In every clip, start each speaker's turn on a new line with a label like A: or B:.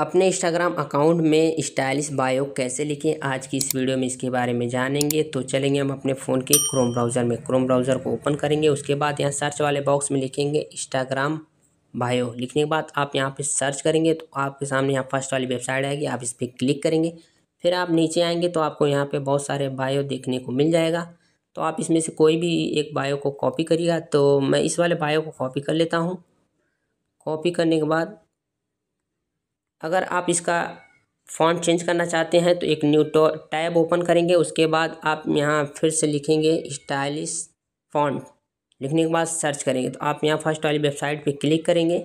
A: अपने Instagram account में stylish bio कैसे लिखें आज की इस वीडियो में इसके बारे में जानेंगे तो चलेंगे हम अपने फ़ोन के क्रोम ब्राउज़र में क्रोम ब्राउज़र को ओपन करेंगे उसके बाद यहाँ सर्च वाले बॉक्स में लिखेंगे इंस्टाग्राम बायो लिखने के बाद आप यहाँ पे सर्च करेंगे तो आपके सामने यहाँ फर्स्ट वाली वेबसाइट आएगी आप इस पर क्लिक करेंगे फिर आप नीचे आएँगे तो आपको यहाँ पर बहुत सारे बायो देखने को मिल जाएगा तो आप इसमें से कोई भी एक बायो को कॉपी करिएगा तो मैं इस वाले बायो को कॉपी कर लेता हूँ कॉपी करने के बाद अगर आप इसका फॉन्ट चेंज करना चाहते हैं तो एक न्यू टैब ओपन करेंगे उसके बाद आप यहाँ फिर से लिखेंगे स्टाइलिश फॉन्ट लिखने के बाद सर्च करेंगे तो आप यहाँ फर्स्ट वाली वेबसाइट पे क्लिक करेंगे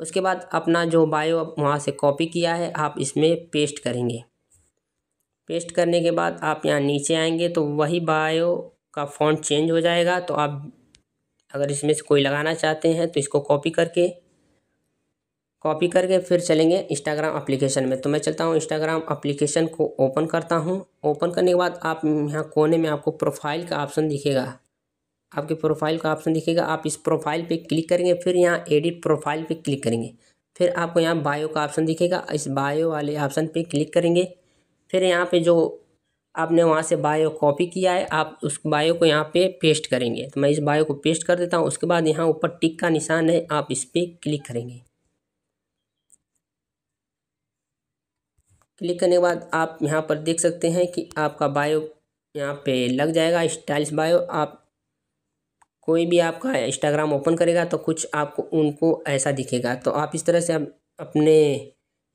A: उसके बाद अपना जो बायो वहाँ से कॉपी किया है आप इसमें पेस्ट करेंगे पेस्ट करने के बाद आप यहाँ नीचे आएंगे तो वही बायो का फॉन्ट चेंज हो जाएगा तो आप अगर इसमें से कोई लगाना चाहते हैं तो इसको कॉपी करके कॉपी करके फिर चलेंगे इंस्टाग्राम एप्लीकेशन में तो मैं चलता हूँ इंस्टाग्राम एप्लीकेशन को ओपन करता हूँ ओपन करने के बाद आप यहाँ कोने में आपको प्रोफाइल का ऑप्शन दिखेगा आपके प्रोफाइल का ऑप्शन दिखेगा आप इस प्रोफाइल पे क्लिक करेंगे फिर यहाँ एडिट प्रोफाइल पे क्लिक करेंगे फिर आपको यहाँ बायो का ऑप्शन दिखेगा इस बायो वाले ऑप्शन पे क्लिक करेंगे फिर यहाँ पे जो आपने वहाँ से बायो कॉपी किया है आप उस बायो को यहाँ पे पेस्ट करेंगे तो मैं इस बायो को पेस्ट कर देता हूँ उसके बाद यहाँ ऊपर टिक का निशान है आप इस पर क्लिक करेंगे क्लिक करने के बाद आप यहाँ पर देख सकते हैं कि आपका बायो यहाँ पे लग जाएगा स्टाइल्स बायो आप कोई भी आपका इंस्टाग्राम ओपन करेगा तो कुछ आपको उनको ऐसा दिखेगा तो आप इस तरह से आप अपने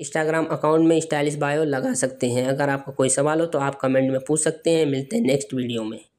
A: इंस्टाग्राम अकाउंट में स्टाइलिश बायो लगा सकते हैं अगर आपका कोई सवाल हो तो आप कमेंट में पूछ सकते हैं मिलते हैं नेक्स्ट वीडियो में